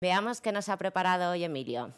Veamos qué nos ha preparado hoy Emilio.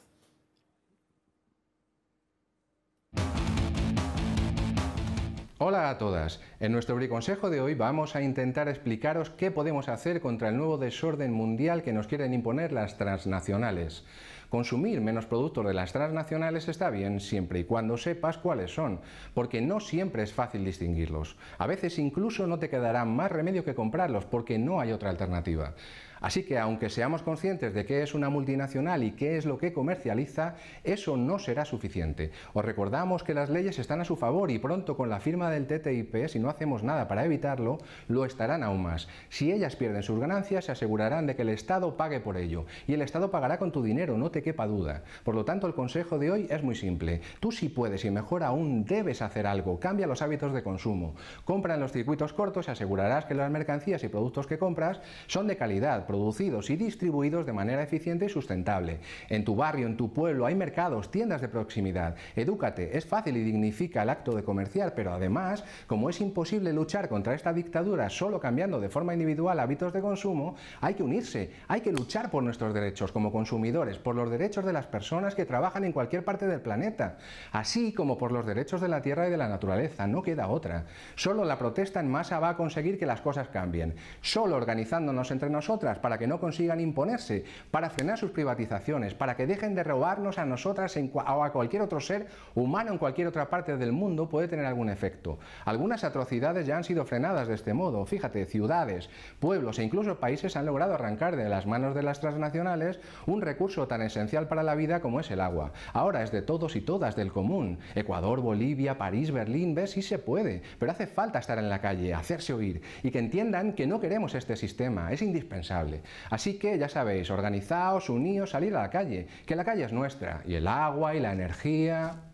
Hola a todas. En nuestro briconsejo de hoy vamos a intentar explicaros qué podemos hacer contra el nuevo desorden mundial que nos quieren imponer las transnacionales. Consumir menos productos de las transnacionales está bien siempre y cuando sepas cuáles son, porque no siempre es fácil distinguirlos. A veces incluso no te quedará más remedio que comprarlos porque no hay otra alternativa. Así que aunque seamos conscientes de qué es una multinacional y qué es lo que comercializa, eso no será suficiente. Os recordamos que las leyes están a su favor y pronto con la firma del TTIP, si no hacemos nada para evitarlo, lo estarán aún más. Si ellas pierden sus ganancias, se asegurarán de que el Estado pague por ello. Y el Estado pagará con tu dinero, no te quepa duda. Por lo tanto, el consejo de hoy es muy simple. Tú sí puedes y mejor aún debes hacer algo. Cambia los hábitos de consumo. Compra en los circuitos cortos y asegurarás que las mercancías y productos que compras son de calidad, producidos y distribuidos de manera eficiente y sustentable. En tu barrio, en tu pueblo, hay mercados, tiendas de proximidad. Edúcate, es fácil y dignifica el acto de comerciar, pero además, como es imposible luchar contra esta dictadura solo cambiando de forma individual hábitos de consumo, hay que unirse, hay que luchar por nuestros derechos como consumidores, por los derechos de las personas que trabajan en cualquier parte del planeta, así como por los derechos de la tierra y de la naturaleza. No queda otra. Solo la protesta en masa va a conseguir que las cosas cambien. Solo organizándonos entre nosotras para que no consigan imponerse, para frenar sus privatizaciones, para que dejen de robarnos a nosotras o a cualquier otro ser humano en cualquier otra parte del mundo puede tener algún efecto. Algunas atrocidades ya han sido frenadas de este modo. Fíjate, ciudades, pueblos e incluso países han logrado arrancar de las manos de las transnacionales un recurso tan esencial esencial para la vida como es el agua. Ahora es de todos y todas del común. Ecuador, Bolivia, París, Berlín, ve si se puede, pero hace falta estar en la calle, hacerse oír y que entiendan que no queremos este sistema, es indispensable. Así que ya sabéis, organizaos, uníos, salir a la calle, que la calle es nuestra y el agua y la energía...